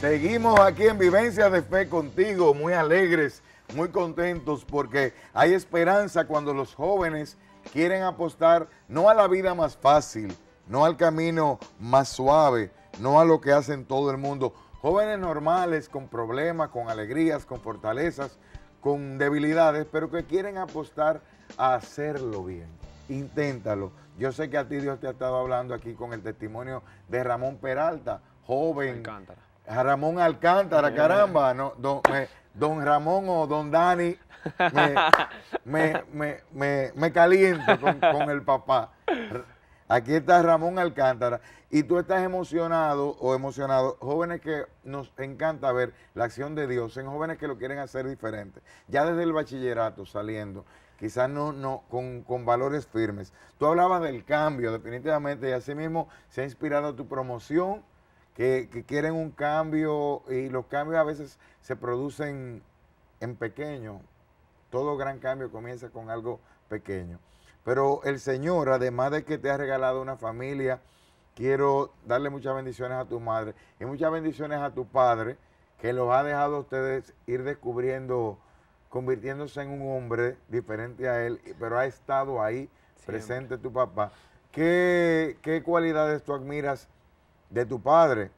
Seguimos aquí en Vivencia de Fe contigo, muy alegres, muy contentos porque hay esperanza cuando los jóvenes quieren apostar no a la vida más fácil, no al camino más suave, no a lo que hacen todo el mundo. Jóvenes normales, con problemas, con alegrías, con fortalezas, con debilidades, pero que quieren apostar a hacerlo bien. Inténtalo. Yo sé que a ti Dios te ha estado hablando aquí con el testimonio de Ramón Peralta, joven. encanta. Ramón Alcántara, caramba, no, don, don Ramón o don Dani, me, me, me, me caliento con, el papá. Aquí está Ramón Alcántara y tú estás emocionado o emocionado, jóvenes que nos encanta ver la acción de Dios en jóvenes que lo quieren hacer diferente, ya desde el bachillerato saliendo, quizás no, no con, con, valores firmes. Tú hablabas del cambio, definitivamente, y así mismo se ha inspirado tu promoción, que, quieren un cambio y los cambios a veces se producen en pequeño. Todo gran cambio comienza con algo pequeño. Pero el Señor, además de que te ha regalado una familia, quiero darle muchas bendiciones a tu madre y muchas bendiciones a tu padre, que los ha dejado a ustedes ir descubriendo, convirtiéndose en un hombre diferente a él, pero ha estado ahí presente tu papá. ¿Qué cualidades tú admiras de tu padre.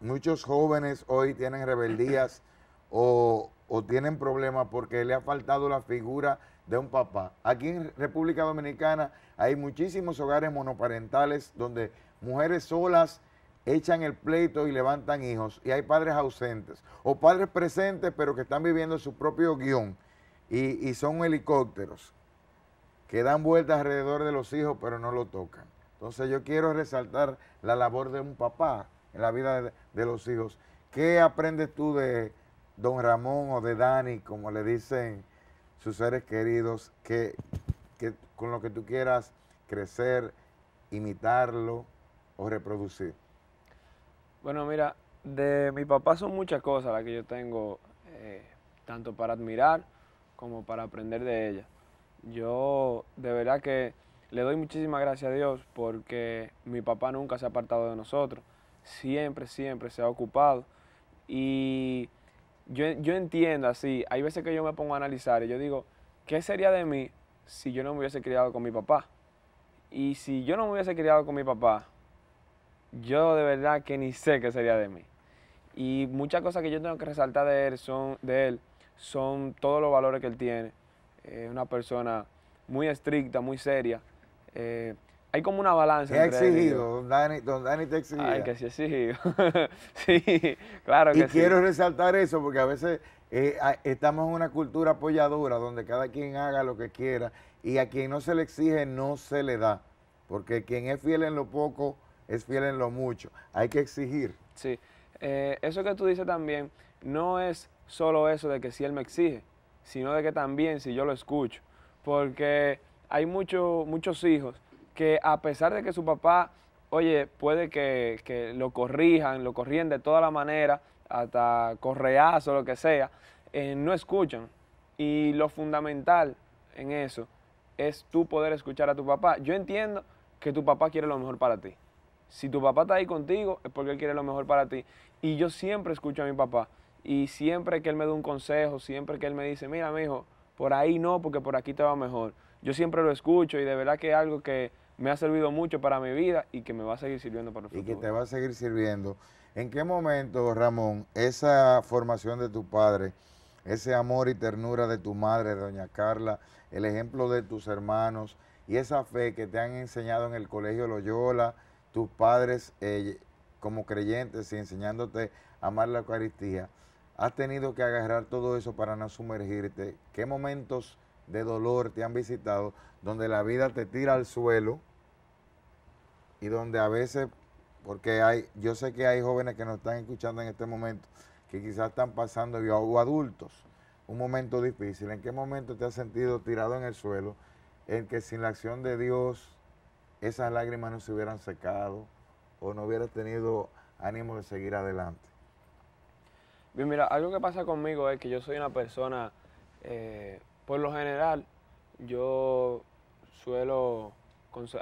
Muchos jóvenes hoy tienen rebeldías o, tienen problemas porque le ha faltado la figura de un papá. Aquí en República Dominicana hay muchísimos hogares monoparentales donde mujeres solas echan el pleito y levantan hijos y hay padres ausentes o padres presentes pero que están viviendo su propio guión y, y son helicópteros que dan vueltas alrededor de los hijos pero no lo tocan. Entonces yo quiero resaltar la labor de un papá en la vida de, los hijos. ¿Qué aprendes tú de don Ramón o de Dani, como le dicen sus seres queridos, que, con lo que tú quieras crecer, imitarlo o reproducir? Bueno, mira, de mi papá son muchas cosas las que yo tengo, eh, tanto para admirar como para aprender de ella. Yo de verdad que le doy muchísimas gracias a Dios porque mi papá nunca se ha apartado de nosotros. Siempre, siempre se ha ocupado. Y yo, entiendo así, hay veces que yo me pongo a analizar y yo digo, ¿qué sería de mí si yo no me hubiese criado con mi papá? Y si yo no me hubiese criado con mi papá, yo de verdad que ni sé qué sería de mí. Y muchas cosas que yo tengo que resaltar de él son, de él, son todos los valores que él tiene. Es una persona muy estricta, muy seria, eh, hay como una balanza. Es ha exigido, don Dani, te exigía. Ay, que sí exigido. sí, claro que sí. quiero resaltar eso porque a veces eh, estamos en una cultura apoyadora donde cada quien haga lo que quiera y a quien no se le exige no se le da. Porque quien es fiel en lo poco es fiel en lo mucho. Hay que exigir. Sí. Eh, eso que tú dices también no es solo eso de que si él me exige, sino de que también si yo lo escucho. Porque hay muchos muchos hijos que a pesar de que su papá, oye, puede que, lo corrijan, lo corrien de toda la manera, hasta correazo, lo que sea, eh, no escuchan. Y lo fundamental en eso es tú poder escuchar a tu papá. Yo entiendo que tu papá quiere lo mejor para ti. Si tu papá está ahí contigo es porque él quiere lo mejor para ti. Y yo siempre escucho a mi papá. Y siempre que él me da un consejo, siempre que él me dice, mira, mi hijo, por ahí no, porque por aquí te va mejor yo siempre lo escucho y de verdad que es algo que me ha servido mucho para mi vida y que me va a seguir sirviendo para el futuro. Y que te va a seguir sirviendo. ¿En qué momento, Ramón, esa formación de tu padre, ese amor y ternura de tu madre, doña Carla, el ejemplo de tus hermanos y esa fe que te han enseñado en el colegio Loyola, tus padres eh, como creyentes y enseñándote a amar la Eucaristía, has tenido que agarrar todo eso para no sumergirte. ¿Qué momentos de dolor te han visitado, donde la vida te tira al suelo y donde a veces, porque hay, yo sé que hay jóvenes que nos están escuchando en este momento, que quizás están pasando, o adultos, un momento difícil. ¿En qué momento te has sentido tirado en el suelo? En que sin la acción de Dios esas lágrimas no se hubieran secado o no hubieras tenido ánimo de seguir adelante. Bien, mira, algo que pasa conmigo es que yo soy una persona eh, por lo general, yo suelo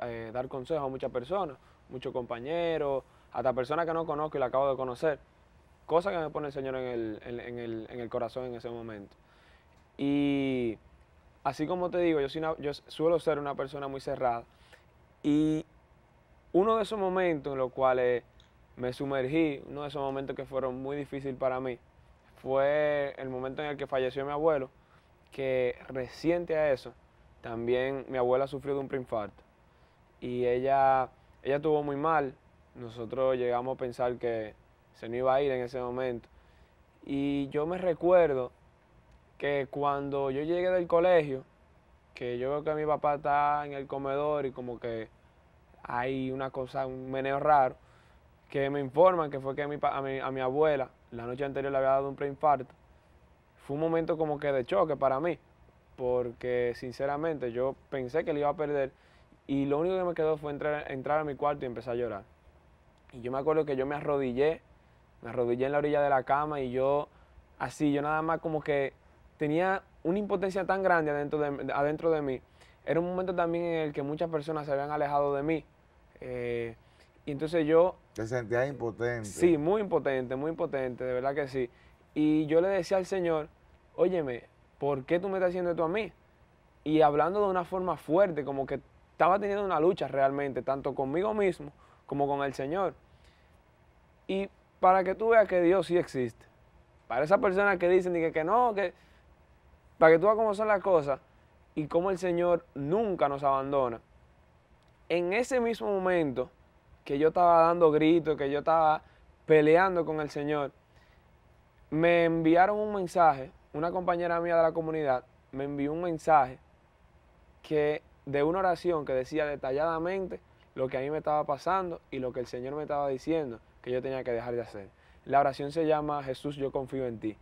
eh, dar consejos a muchas personas, muchos compañeros, hasta personas que no conozco y la acabo de conocer. Cosa que me pone el Señor en el, el, en el, corazón en ese momento. Y así como te digo, yo, yo suelo ser una persona muy cerrada. Y uno de esos momentos en los cuales me sumergí, uno de esos momentos que fueron muy difíciles para mí, fue el momento en el que falleció mi abuelo que reciente a eso, también mi abuela sufrió de un preinfarto y ella, ella tuvo muy mal. Nosotros llegamos a pensar que se no iba a ir en ese momento. Y yo me recuerdo que cuando yo llegué del colegio, que yo veo que mi papá está en el comedor y como que hay una cosa, un meneo raro, que me informan que fue que a mi, a mi, a mi abuela la noche anterior le había dado un preinfarto un momento como que de choque para mí, porque sinceramente yo pensé que le iba a perder y lo único que me quedó fue entrar, a mi cuarto y empezar a llorar. Y yo me acuerdo que yo me arrodillé, me arrodillé en la orilla de la cama y yo así, yo nada más como que tenía una impotencia tan grande adentro de, adentro de mí. Era un momento también en el que muchas personas se habían alejado de mí. Eh, y entonces yo... Te sentías impotente. Sí, muy impotente, muy impotente, de verdad que sí. Y yo le decía al Señor, óyeme, ¿por qué tú me estás haciendo esto a mí? Y hablando de una forma fuerte, como que estaba teniendo una lucha realmente, tanto conmigo mismo como con el Señor. Y para que tú veas que Dios sí existe. Para esas personas que dicen que, que no, que... Para que tú veas cómo son las cosas y cómo el Señor nunca nos abandona. En ese mismo momento que yo estaba dando gritos, que yo estaba peleando con el Señor, me enviaron un mensaje una compañera mía de la comunidad me envió un mensaje que de una oración que decía detalladamente lo que a mí me estaba pasando y lo que el Señor me estaba diciendo que yo tenía que dejar de hacer. La oración se llama Jesús, yo confío en ti.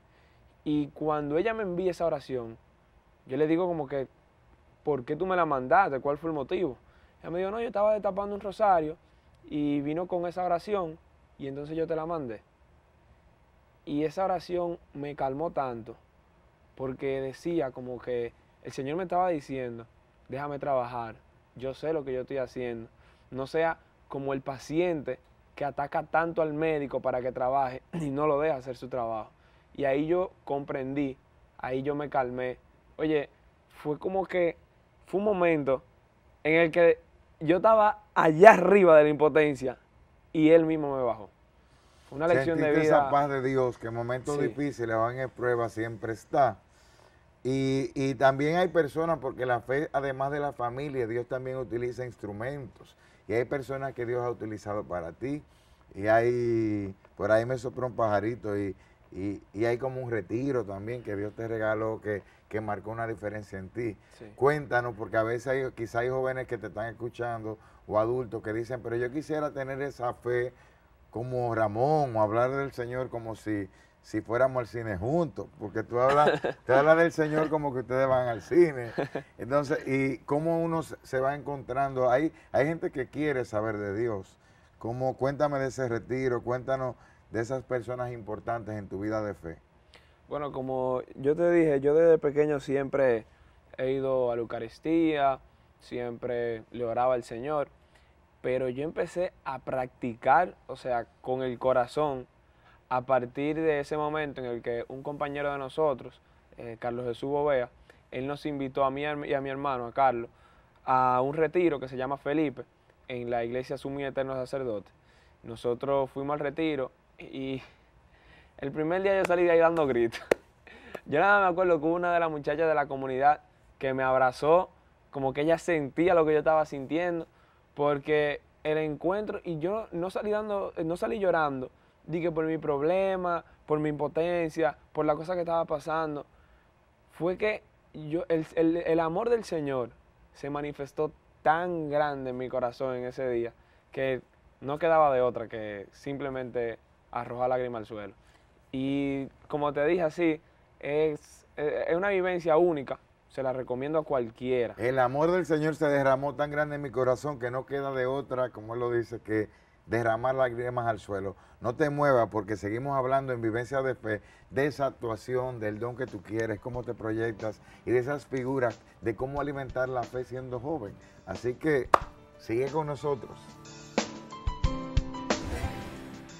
Y cuando ella me envía esa oración, yo le digo como que, ¿por qué tú me la mandaste? ¿Cuál fue el motivo? Ella me dijo, no, yo estaba destapando un rosario y vino con esa oración y entonces yo te la mandé. Y esa oración me calmó tanto porque decía como que el Señor me estaba diciendo, déjame trabajar, yo sé lo que yo estoy haciendo, no sea como el paciente que ataca tanto al médico para que trabaje y no lo deja hacer su trabajo. Y ahí yo comprendí, ahí yo me calmé. Oye, fue como que fue un momento en el que yo estaba allá arriba de la impotencia y él mismo me bajó. Una lección de vida. esa paz de Dios, que en momentos difíciles van en prueba, siempre está. Y, también hay personas, porque la fe, además de la familia, Dios también utiliza instrumentos. Y hay personas que Dios ha utilizado para ti. Y hay, por ahí me sopró un pajarito y, y, hay como un retiro también que Dios te regaló que, marcó una diferencia en ti. Cuéntanos, porque a veces hay, quizá hay jóvenes que te están escuchando o adultos que dicen, pero yo quisiera tener esa fe como Ramón o hablar del Señor como si, si fuéramos al cine juntos, porque tú hablas, del Señor como que ustedes van al cine. Entonces, y cómo uno se va encontrando, hay, hay gente que quiere saber de Dios, como cuéntame de ese retiro, cuéntanos de esas personas importantes en tu vida de fe. Bueno, como yo te dije, yo desde pequeño siempre he ido a la Eucaristía, siempre le oraba al Señor pero yo empecé a practicar, o sea, con el corazón, a partir de ese momento en el que un compañero de nosotros, eh, Carlos Jesús Bovea, él nos invitó a mí y a mi hermano, a Carlos, a un retiro que se llama Felipe, en la iglesia Sumi Eterno Sacerdote. Nosotros fuimos al retiro y el primer día yo salí de ahí dando gritos. Yo nada me acuerdo que una de las muchachas de la comunidad que me abrazó, como que ella sentía lo que yo estaba sintiendo porque el encuentro, y yo no salí, dando, eh, no salí llorando, dije por mi problema, por mi impotencia, por la cosa que estaba pasando, fue que yo, el, amor del Señor se manifestó tan grande en mi corazón en ese día que no quedaba de otra que simplemente arrojar lágrimas al suelo. Y como te dije así, es eh, una vivencia única se la recomiendo a cualquiera. El amor del Señor se derramó tan grande en mi corazón que no queda de otra, como Él lo dice, que derramar lágrimas al suelo. No te muevas porque seguimos hablando en vivencia de fe, de esa actuación, del don que tú quieres, cómo te proyectas y de esas figuras, de cómo alimentar la fe siendo joven. Así que sigue con nosotros.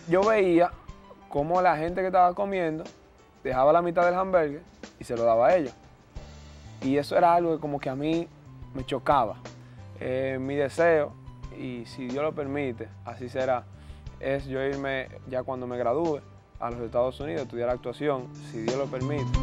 Yo veía cómo la gente que estaba comiendo dejaba la mitad del hamburger y se lo daba a ellos. Y eso era algo que como que a mí me chocaba. Eh, mi deseo, y si Dios lo permite, así será, es yo irme ya cuando me gradúe a los Estados Unidos, estudiar actuación, si Dios lo permite.